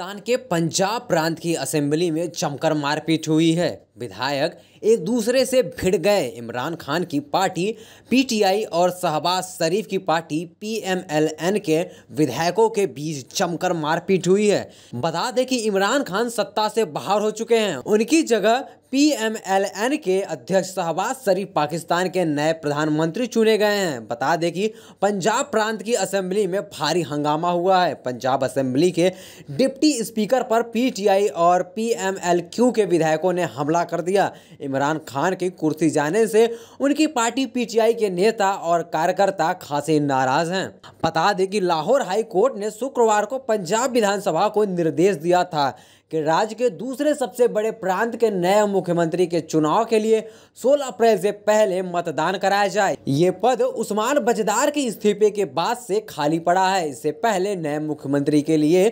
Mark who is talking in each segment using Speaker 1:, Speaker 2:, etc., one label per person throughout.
Speaker 1: पाकिस्तान के पंजाब प्रांत की असेंबली में जमकर मारपीट हुई है विधायक एक दूसरे से भिड़ गए इमरान खान की पार्टी पीटीआई और शहबाज शरीफ की पार्टी पीएमएलएन के विधायकों के बीच जमकर मारपीट हुई है बता दें कि इमरान खान सत्ता से बाहर हो चुके हैं उनकी जगह पीएमएलएन के अध्यक्ष शहबाज शरीफ पाकिस्तान के नए प्रधानमंत्री चुने गए हैं बता दें कि पंजाब प्रांत की असेंबली में भारी हंगामा हुआ है पंजाब असेंबली के डिप्टी स्पीकर पर पीटीआई और पीएमएलक्यू के विधायकों ने हमला कर दिया इमरान खान की कुर्सी जाने से उनकी पार्टी पीटीआई के नेता और कार्यकर्ता खासे नाराज हैं बता दें कि लाहौर हाई कोर्ट ने शुक्रवार को पंजाब विधानसभा को निर्देश दिया था कि राज्य के दूसरे सबसे बड़े प्रांत के नए मुख्यमंत्री के चुनाव के लिए 16 अप्रैल से पहले मतदान कराया जाए ये पद उस्मान बजदार के इस्तीफे के बाद से खाली पड़ा है इससे पहले नए मुख्यमंत्री के लिए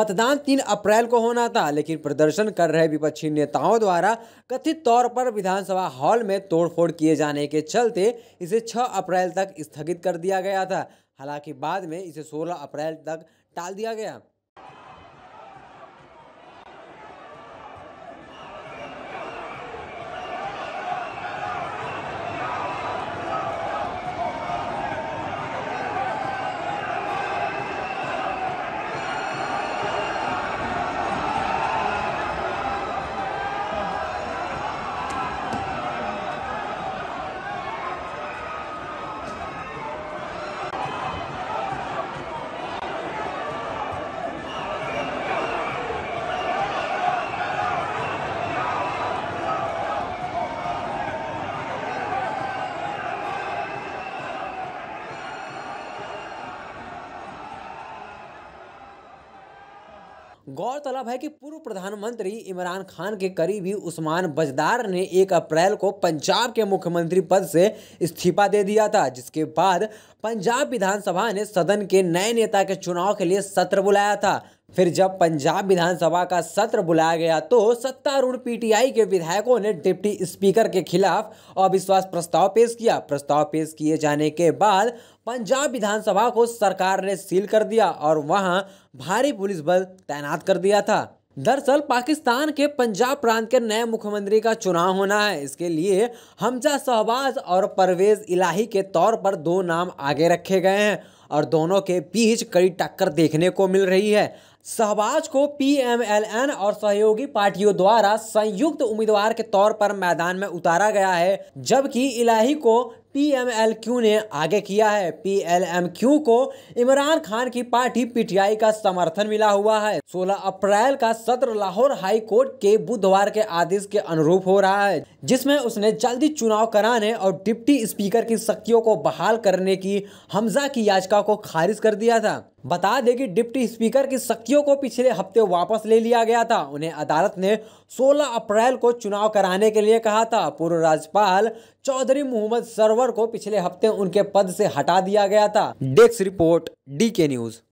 Speaker 1: मतदान 3 अप्रैल को होना था लेकिन प्रदर्शन कर रहे विपक्षी नेताओं द्वारा कथित तौर पर विधानसभा हॉल में तोड़फोड़ किए जाने के चलते इसे छः अप्रैल तक स्थगित कर दिया गया था हालांकि बाद में इसे सोलह अप्रैल तक टाल दिया गया गौरतलब है कि पूर्व प्रधानमंत्री इमरान खान के करीबी उस्मान बजदार ने 1 अप्रैल को पंजाब के मुख्यमंत्री पद से इस्तीफा दे दिया था जिसके बाद पंजाब विधानसभा ने सदन के नए नेता के चुनाव के लिए सत्र बुलाया था फिर जब पंजाब विधानसभा का सत्र बुलाया गया तो सत्तारूढ़ पीटीआई के विधायकों ने डिप्टी स्पीकर के खिलाफ अविश्वास प्रस्ताव पेश किया प्रस्ताव पेश किए जाने के बाद पंजाब विधानसभा को सरकार ने सील कर दिया और वहां भारी पुलिस बल तैनात कर दिया था दरअसल पाकिस्तान के पंजाब प्रांत के नए मुख्यमंत्री का चुनाव होना है इसके लिए हमजा शहबाज और परवेज इलाही के तौर पर दो नाम आगे रखे गए हैं और दोनों के बीच कड़ी टक्कर देखने को मिल रही है शहबाज को पीएमएलएन और सहयोगी पार्टियों द्वारा संयुक्त उम्मीदवार के तौर पर मैदान में उतारा गया है जबकि इलाही को पीएमएलक्यू ने आगे किया है पीएलएमक्यू को इमरान खान की पार्टी पीटीआई का समर्थन मिला हुआ है 16 अप्रैल का सत्र लाहौर हाई कोर्ट के बुधवार के आदेश के अनुरूप हो रहा है जिसमें उसने जल्दी चुनाव कराने और डिप्टी स्पीकर की शक्तियों को बहाल करने की हमजा की याचिका को खारिज कर दिया था बता दें कि डिप्टी स्पीकर की शक्तियों को पिछले हफ्ते वापस ले लिया गया था उन्हें अदालत ने 16 अप्रैल को चुनाव कराने के लिए कहा था पूर्व राज्यपाल चौधरी मोहम्मद सरवर को पिछले हफ्ते उनके पद से हटा दिया गया था desk report D K news